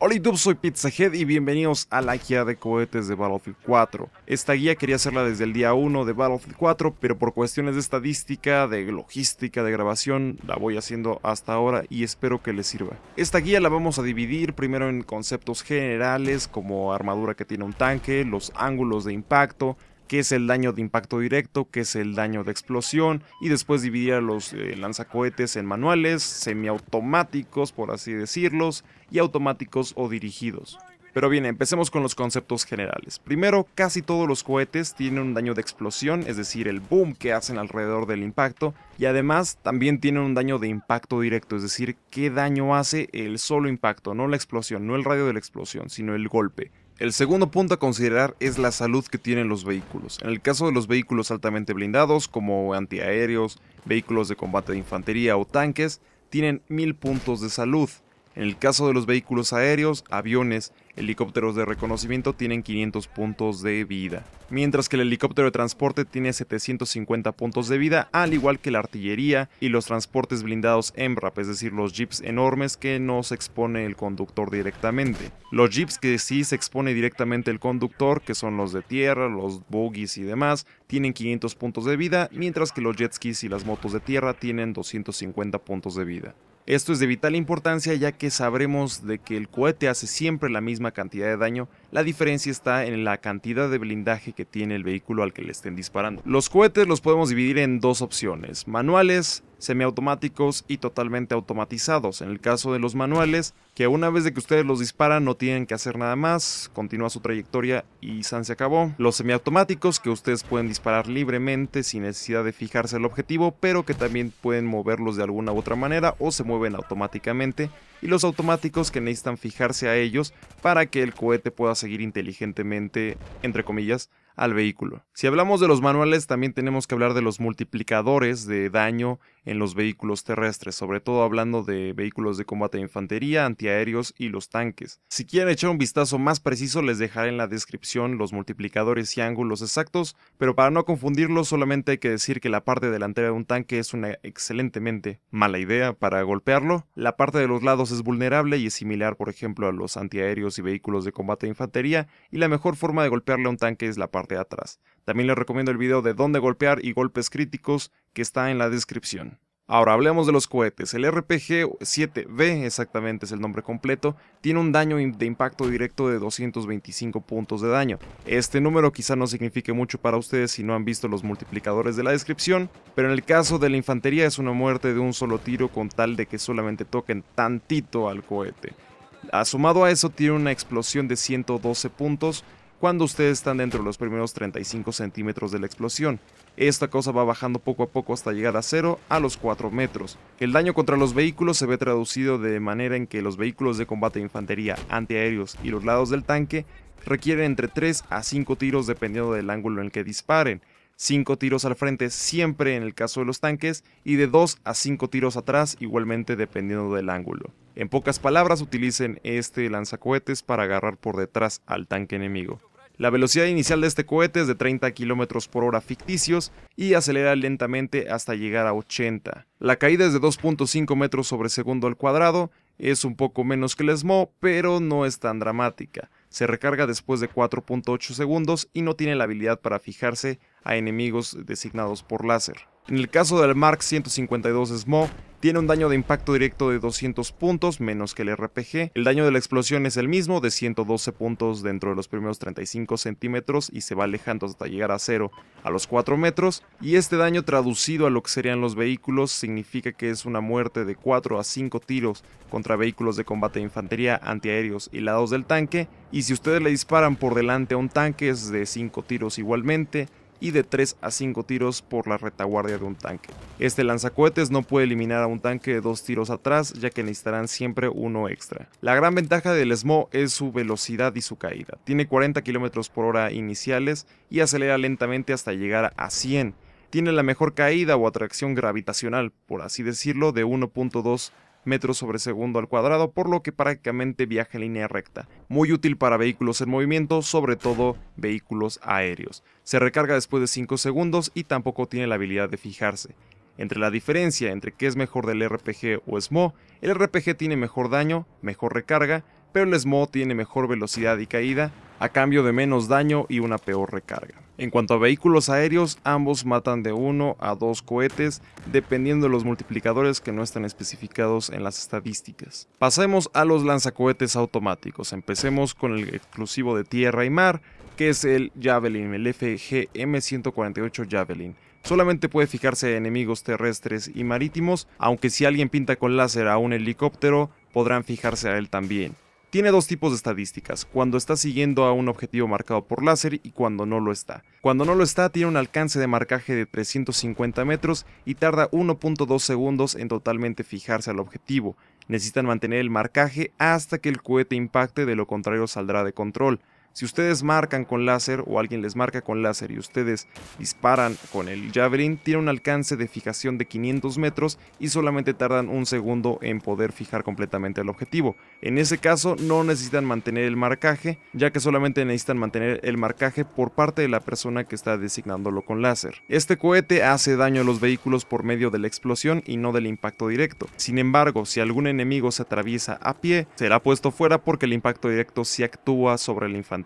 Hola YouTube, soy PizzaHead y bienvenidos a la guía de cohetes de Battlefield 4. Esta guía quería hacerla desde el día 1 de Battlefield 4, pero por cuestiones de estadística, de logística, de grabación, la voy haciendo hasta ahora y espero que les sirva. Esta guía la vamos a dividir primero en conceptos generales como armadura que tiene un tanque, los ángulos de impacto, qué es el daño de impacto directo, qué es el daño de explosión, y después dividir a los eh, lanzacohetes en manuales, semiautomáticos, por así decirlos, y automáticos o dirigidos. Pero bien, empecemos con los conceptos generales. Primero, casi todos los cohetes tienen un daño de explosión, es decir, el boom que hacen alrededor del impacto, y además también tienen un daño de impacto directo, es decir, qué daño hace el solo impacto, no la explosión, no el radio de la explosión, sino el golpe. El segundo punto a considerar es la salud que tienen los vehículos. En el caso de los vehículos altamente blindados, como antiaéreos, vehículos de combate de infantería o tanques, tienen mil puntos de salud. En el caso de los vehículos aéreos, aviones helicópteros de reconocimiento tienen 500 puntos de vida, mientras que el helicóptero de transporte tiene 750 puntos de vida, al igual que la artillería y los transportes blindados MRAP, es decir, los jeeps enormes que no se expone el conductor directamente. Los jeeps que sí se expone directamente el conductor, que son los de tierra, los bogies y demás, tienen 500 puntos de vida, mientras que los jet skis y las motos de tierra tienen 250 puntos de vida. Esto es de vital importancia ya que sabremos de que el cohete hace siempre la misma cantidad de daño la diferencia está en la cantidad de blindaje que tiene el vehículo al que le estén disparando. Los cohetes los podemos dividir en dos opciones, manuales, semiautomáticos y totalmente automatizados. En el caso de los manuales, que una vez de que ustedes los disparan no tienen que hacer nada más, continúa su trayectoria y San se acabó. Los semiautomáticos que ustedes pueden disparar libremente sin necesidad de fijarse el objetivo, pero que también pueden moverlos de alguna u otra manera o se mueven automáticamente. Y los automáticos que necesitan fijarse a ellos para que el cohete pueda seguir inteligentemente, entre comillas, al vehículo. Si hablamos de los manuales, también tenemos que hablar de los multiplicadores de daño en los vehículos terrestres, sobre todo hablando de vehículos de combate de infantería, antiaéreos y los tanques. Si quieren echar un vistazo más preciso, les dejaré en la descripción los multiplicadores y ángulos exactos, pero para no confundirlos solamente hay que decir que la parte delantera de un tanque es una excelentemente mala idea para golpearlo, la parte de los lados es vulnerable y es similar por ejemplo a los antiaéreos y vehículos de combate de infantería, y la mejor forma de golpearle a un tanque es la parte atrás. También les recomiendo el video de dónde golpear y golpes críticos que está en la descripción. Ahora hablemos de los cohetes. El RPG-7B, exactamente es el nombre completo, tiene un daño de impacto directo de 225 puntos de daño. Este número quizá no signifique mucho para ustedes si no han visto los multiplicadores de la descripción, pero en el caso de la infantería es una muerte de un solo tiro con tal de que solamente toquen tantito al cohete. Asumado a eso tiene una explosión de 112 puntos cuando ustedes están dentro de los primeros 35 centímetros de la explosión. Esta cosa va bajando poco a poco hasta llegar a cero a los 4 metros. El daño contra los vehículos se ve traducido de manera en que los vehículos de combate de infantería, antiaéreos y los lados del tanque requieren entre 3 a 5 tiros dependiendo del ángulo en que disparen. 5 tiros al frente siempre en el caso de los tanques y de 2 a 5 tiros atrás igualmente dependiendo del ángulo. En pocas palabras utilicen este lanzacohetes para agarrar por detrás al tanque enemigo. La velocidad inicial de este cohete es de 30 km por hora ficticios y acelera lentamente hasta llegar a 80. La caída es de 2.5 metros sobre segundo al cuadrado, es un poco menos que el SMO, pero no es tan dramática. Se recarga después de 4.8 segundos y no tiene la habilidad para fijarse a enemigos designados por láser. En el caso del Mark 152 SMO, tiene un daño de impacto directo de 200 puntos menos que el RPG. El daño de la explosión es el mismo, de 112 puntos dentro de los primeros 35 centímetros y se va alejando hasta llegar a cero a los 4 metros. Y este daño traducido a lo que serían los vehículos significa que es una muerte de 4 a 5 tiros contra vehículos de combate de infantería, antiaéreos y lados del tanque. Y si ustedes le disparan por delante a un tanque es de 5 tiros igualmente y de 3 a 5 tiros por la retaguardia de un tanque. Este lanzacohetes no puede eliminar a un tanque de 2 tiros atrás ya que necesitarán siempre uno extra. La gran ventaja del SMO es su velocidad y su caída. Tiene 40 km por hora iniciales y acelera lentamente hasta llegar a 100 tiene la mejor caída o atracción gravitacional, por así decirlo, de 1.2 metros sobre segundo al cuadrado, por lo que prácticamente viaja en línea recta. Muy útil para vehículos en movimiento, sobre todo vehículos aéreos. Se recarga después de 5 segundos y tampoco tiene la habilidad de fijarse. Entre la diferencia entre qué es mejor del RPG o SMO, el RPG tiene mejor daño, mejor recarga, pero el SMO tiene mejor velocidad y caída, a cambio de menos daño y una peor recarga. En cuanto a vehículos aéreos, ambos matan de uno a dos cohetes, dependiendo de los multiplicadores que no están especificados en las estadísticas. Pasemos a los lanzacohetes automáticos. Empecemos con el exclusivo de tierra y mar, que es el Javelin, el FGM-148 Javelin. Solamente puede fijarse enemigos terrestres y marítimos, aunque si alguien pinta con láser a un helicóptero, podrán fijarse a él también. Tiene dos tipos de estadísticas, cuando está siguiendo a un objetivo marcado por láser y cuando no lo está. Cuando no lo está tiene un alcance de marcaje de 350 metros y tarda 1.2 segundos en totalmente fijarse al objetivo. Necesitan mantener el marcaje hasta que el cohete impacte, de lo contrario saldrá de control. Si ustedes marcan con láser o alguien les marca con láser y ustedes disparan con el Javelin, tiene un alcance de fijación de 500 metros y solamente tardan un segundo en poder fijar completamente el objetivo. En ese caso no necesitan mantener el marcaje, ya que solamente necesitan mantener el marcaje por parte de la persona que está designándolo con láser. Este cohete hace daño a los vehículos por medio de la explosión y no del impacto directo. Sin embargo, si algún enemigo se atraviesa a pie, será puesto fuera porque el impacto directo se actúa sobre el infantil.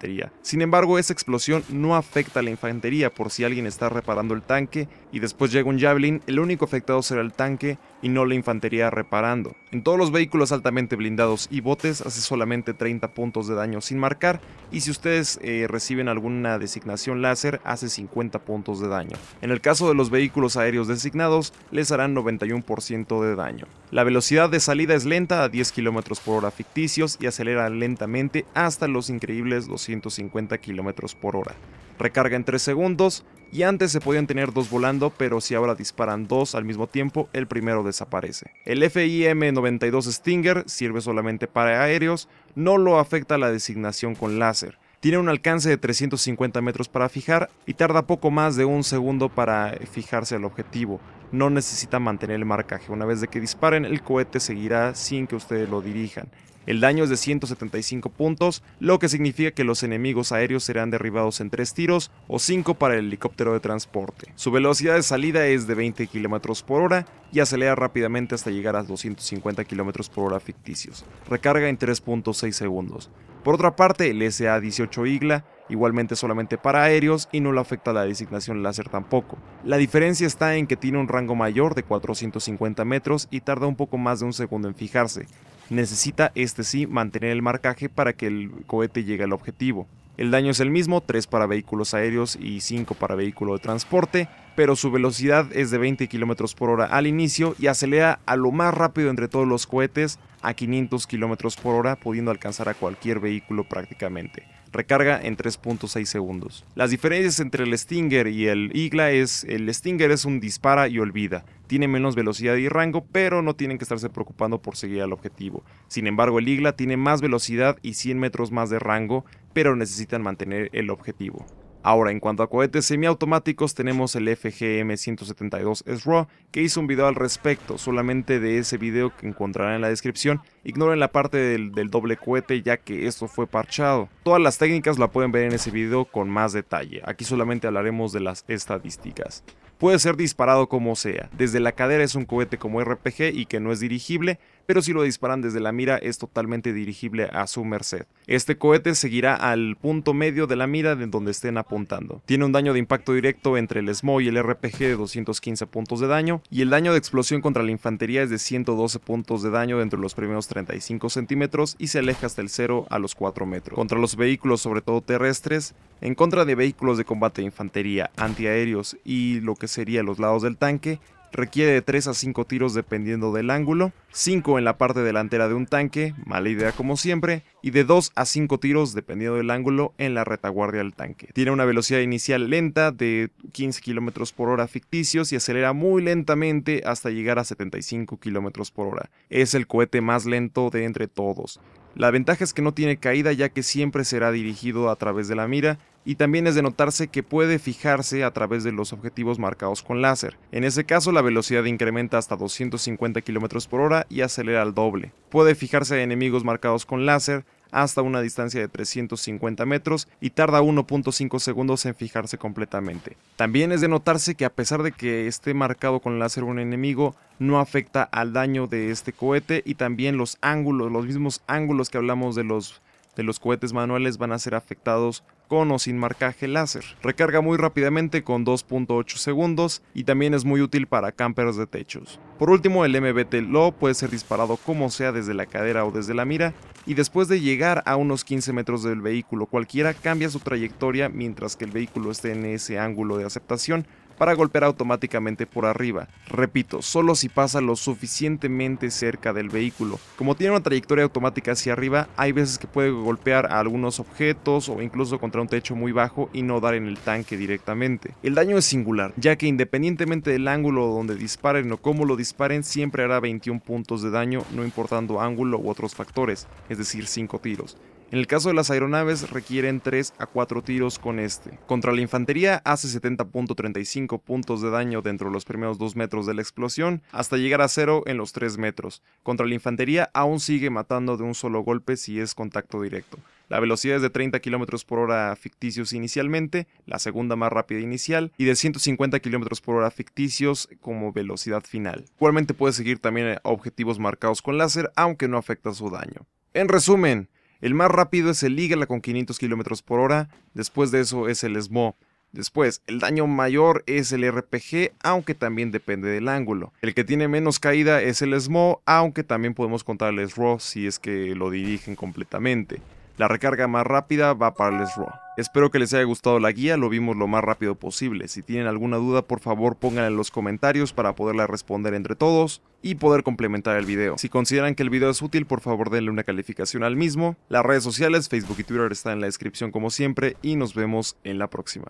Sin embargo, esa explosión no afecta a la infantería por si alguien está reparando el tanque y después llega un javelin, el único afectado será el tanque y no la infantería reparando. En todos los vehículos altamente blindados y botes hace solamente 30 puntos de daño sin marcar y si ustedes eh, reciben alguna designación láser hace 50 puntos de daño. En el caso de los vehículos aéreos designados les harán 91% de daño. La velocidad de salida es lenta a 10 km por hora ficticios y acelera lentamente hasta los increíbles 250 km por hora recarga en 3 segundos y antes se podían tener dos volando, pero si ahora disparan dos al mismo tiempo, el primero desaparece. El FIM-92 Stinger sirve solamente para aéreos, no lo afecta la designación con láser. Tiene un alcance de 350 metros para fijar y tarda poco más de un segundo para fijarse al objetivo. No necesita mantener el marcaje. Una vez de que disparen, el cohete seguirá sin que ustedes lo dirijan. El daño es de 175 puntos, lo que significa que los enemigos aéreos serán derribados en 3 tiros o 5 para el helicóptero de transporte. Su velocidad de salida es de 20 km por hora y acelera rápidamente hasta llegar a 250 km por hora ficticios. Recarga en 3.6 segundos. Por otra parte, el SA-18 Igla igualmente solamente para aéreos y no le afecta la designación láser tampoco. La diferencia está en que tiene un rango mayor de 450 metros y tarda un poco más de un segundo en fijarse, necesita este sí mantener el marcaje para que el cohete llegue al objetivo. El daño es el mismo, 3 para vehículos aéreos y 5 para vehículo de transporte, pero su velocidad es de 20 km por hora al inicio y acelera a lo más rápido entre todos los cohetes a 500 km por hora, pudiendo alcanzar a cualquier vehículo prácticamente. Recarga en 3.6 segundos. Las diferencias entre el Stinger y el Igla es, el Stinger es un dispara y olvida, tiene menos velocidad y rango, pero no tienen que estarse preocupando por seguir al objetivo. Sin embargo, el Igla tiene más velocidad y 100 metros más de rango, pero necesitan mantener el objetivo. Ahora, en cuanto a cohetes semiautomáticos, tenemos el FGM-172 SRAW, que hizo un video al respecto, solamente de ese video que encontrarán en la descripción, Ignoren la parte del, doble cohete ya que esto fue parchado. Todas las técnicas la pueden ver en ese video con más detalle, aquí solamente hablaremos de las estadísticas. Puede ser disparado como sea, desde la cadera es un cohete como RPG y que no es dirigible, pero si lo disparan desde la mira es totalmente dirigible a su merced. Este cohete seguirá al punto medio de la mira de donde estén apuntando. Tiene un daño de impacto directo entre el SMO y el RPG de 215 puntos de daño, y el daño de explosión contra la infantería es de 112 puntos de daño entre los primeros 35 centímetros y se aleja hasta el 0 a los 4 metros. Contra los vehículos, sobre todo terrestres, en contra de vehículos de combate de infantería, antiaéreos y lo que sería los lados del tanque, requiere de 3 a 5 tiros dependiendo del ángulo, 5 en la parte delantera de un tanque, mala idea como siempre, y de 2 a 5 tiros dependiendo del ángulo en la retaguardia del tanque. Tiene una velocidad inicial lenta de 15 km por hora ficticios y acelera muy lentamente hasta llegar a 75 km por hora. Es el cohete más lento de entre todos. La ventaja es que no tiene caída ya que siempre será dirigido a través de la mira y también es de notarse que puede fijarse a través de los objetivos marcados con láser. En ese caso, la velocidad incrementa hasta 250 km por hora y acelera al doble. Puede fijarse a enemigos marcados con láser hasta una distancia de 350 metros y tarda 1.5 segundos en fijarse completamente. También es de notarse que a pesar de que esté marcado con láser un enemigo, no afecta al daño de este cohete y también los ángulos, los mismos ángulos que hablamos de los de los cohetes manuales van a ser afectados con o sin marcaje láser. Recarga muy rápidamente con 2.8 segundos y también es muy útil para campers de techos. Por último, el MBT Low puede ser disparado como sea desde la cadera o desde la mira y después de llegar a unos 15 metros del vehículo cualquiera cambia su trayectoria mientras que el vehículo esté en ese ángulo de aceptación para golpear automáticamente por arriba. Repito, solo si pasa lo suficientemente cerca del vehículo. Como tiene una trayectoria automática hacia arriba, hay veces que puede golpear a algunos objetos o incluso contra un techo muy bajo y no dar en el tanque directamente. El daño es singular, ya que independientemente del ángulo donde disparen o cómo lo disparen, siempre hará 21 puntos de daño, no importando ángulo u otros factores, es decir, 5 tiros. En el caso de las aeronaves requieren 3 a 4 tiros con este. Contra la infantería hace 70.35 puntos de daño dentro de los primeros 2 metros de la explosión hasta llegar a 0 en los 3 metros. Contra la infantería aún sigue matando de un solo golpe si es contacto directo. La velocidad es de 30 km por hora ficticios inicialmente, la segunda más rápida inicial, y de 150 km por hora ficticios como velocidad final. Igualmente puede seguir también objetivos marcados con láser, aunque no afecta su daño. En resumen, el más rápido es el Eagle con 500 km por hora, después de eso es el SMO. Después, el daño mayor es el RPG, aunque también depende del ángulo. El que tiene menos caída es el SMO, aunque también podemos contar el si es que lo dirigen completamente. La recarga más rápida va para Les Raw. Espero que les haya gustado la guía, lo vimos lo más rápido posible. Si tienen alguna duda, por favor pónganla en los comentarios para poderla responder entre todos y poder complementar el video. Si consideran que el video es útil, por favor denle una calificación al mismo. Las redes sociales, Facebook y Twitter están en la descripción como siempre y nos vemos en la próxima.